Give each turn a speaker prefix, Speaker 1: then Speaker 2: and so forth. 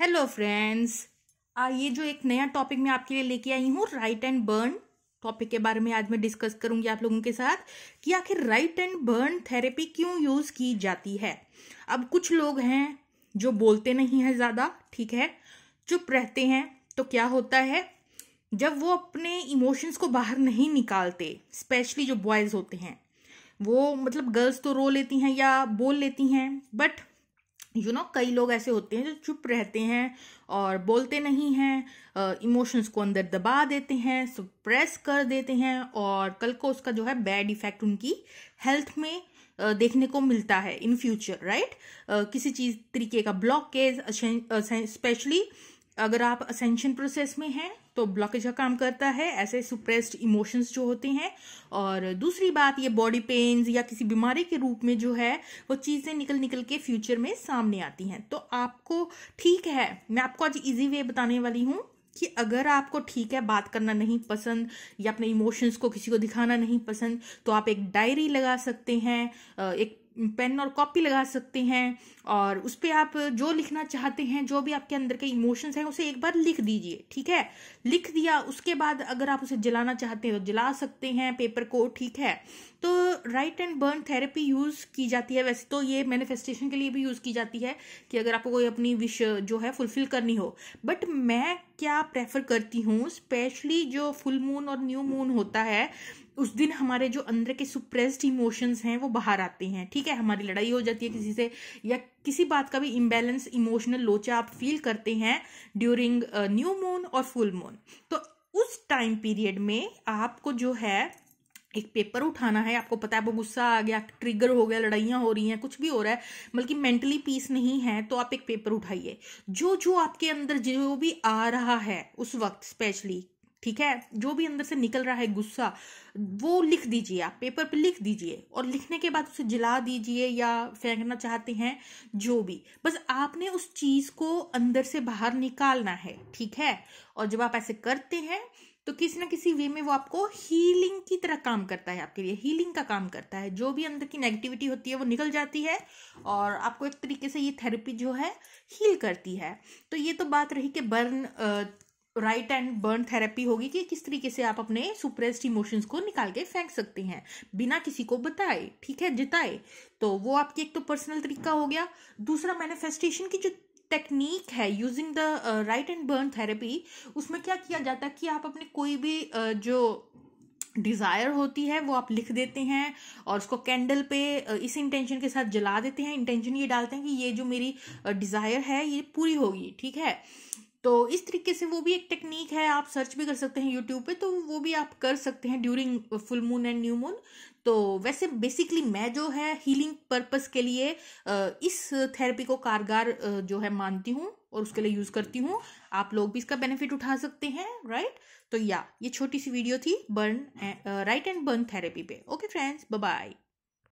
Speaker 1: hello friends ये जो एक नया टॉपिक मैं आपके लिए लेके आई हूँ राइट एंड बर्न टॉपिक के बारे में आज मैं डिस्कस करूंगी आप लोगों के साथ कि आखिर राइट एंड बर्न थेरेपी क्यों यूज़ की जाती है अब कुछ लोग हैं जो बोलते नहीं हैं ज़्यादा ठीक है चुप रहते हैं तो क्या होता है जब वो अपने इमोशंस को बाहर नहीं निकालते स्पेशली जो बॉयज़ होते हैं वो मतलब गर्ल्स तो रो लेती हैं या बोल लेती हैं but you you know know, कई लोग ऐसे होते हैं जो चुप रहते हैं और बोलते नहीं हैं इमोशंस को अंदर दबा देते हैं सप्रेस कर देते हैं और कल को उसका जो है बैड इफेक्ट उनकी हेल्थ में देखने को मिलता है इन फ्यूचर राइट किसी चीज तरीके का ब्लॉकेज स्पेशली अगर आप असेंशन प्रोसेस में हैं तो ब्लॉकेज का काम करता है ऐसे सुप्रेस्ड इमोशंस जो होते हैं और दूसरी बात ये बॉडी पेन्स या किसी बीमारी के रूप में जो है वो चीज़ें निकल निकल के फ्यूचर में सामने आती हैं तो आपको ठीक है मैं आपको आज इजी वे बताने वाली हूँ कि अगर आपको ठीक है बात करना नहीं पसंद या अपने इमोशंस को किसी को दिखाना नहीं पसंद तो आप एक डायरी लगा सकते हैं एक पेन और कॉपी लगा सकते हैं और उस पर आप जो लिखना चाहते हैं जो भी आपके अंदर के इमोशंस हैं उसे एक बार लिख दीजिए ठीक है लिख दिया उसके बाद अगर आप उसे जलाना चाहते हैं तो जला सकते हैं पेपर को ठीक है तो write and burn therapy use की जाती है वैसे तो ये मैनिफेस्टेशन के लिए भी यूज़ की जाती है कि अगर आपको कोई अपनी विश जो है फुलफिल करनी हो बट मैं क्या प्रेफर करती हूँ स्पेशली जो फुल मून और न्यू मून होता है उस दिन हमारे जो अंदर के सुप्रेस्ड इमोशंस हैं वो बाहर आते हैं ठीक ठीक है हमारी लड़ाई हो जाती है किसी से या किसी बात का भी इम्बेलेंस इमोशनल लोचा आप फील करते हैं ड्यूरिंग न्यू मून और फुल मून तो उस टाइम पीरियड में आपको जो है एक पेपर उठाना है आपको पता है वो गुस्सा आ गया ट्रिगर हो गया लड़ाइयाँ हो रही हैं कुछ भी हो रहा है बल्कि मेंटली पीस नहीं है तो आप एक पेपर उठाइए जो जो आपके अंदर जो भी आ रहा है उस वक्त स्पेशली ठीक है जो भी अंदर से निकल रहा है गुस्सा वो लिख दीजिए आप पेपर पे लिख दीजिए और लिखने के बाद उसे जला दीजिए या फेंकना चाहते हैं जो भी बस आपने उस चीज़ को अंदर से बाहर निकालना है ठीक है और जब आप ऐसे करते हैं तो किसी ना किसी वे में वो आपको हीलिंग की तरह काम करता है आपके लिए हीलिंग का काम करता है जो भी अंदर की नेगेटिविटी होती है वो निकल जाती है और आपको एक तरीके से ये थेरेपी जो है हील करती है तो ये तो बात रही कि burn write and burn therapy होगी कि किस तरीके से आप अपने सुप्रेस्ड इमोशंस को निकाल के फेंक सकते हैं बिना किसी को बताए ठीक है जिताए तो वो आपकी एक तो पर्सनल तरीका हो गया दूसरा मैनिफेस्टेशन की जो टेक्निक है using the write and burn therapy उसमें क्या किया जाता है कि आप अपने कोई भी uh, जो डिज़ायर होती है वो आप लिख देते हैं और उसको कैंडल पे uh, इस इंटेंशन के साथ जला देते हैं इंटेंशन ये डालते हैं कि ये जो मेरी डिज़ायर uh, है ये पूरी होगी ठीक है तो इस तरीके से वो भी एक टेक्निक है आप सर्च भी कर सकते हैं यूट्यूब पे तो वो भी आप कर सकते हैं during full moon and new moon तो वैसे बेसिकली मैं जो है हीलिंग पर्पस के लिए इस थेरेपी को कारगर जो है मानती हूँ और उसके लिए यूज़ करती हूँ आप लोग भी इसका बेनिफिट उठा सकते हैं राइट तो या ये छोटी सी वीडियो थी burn write and burn therapy पे ओके फ्रेंड्स बाय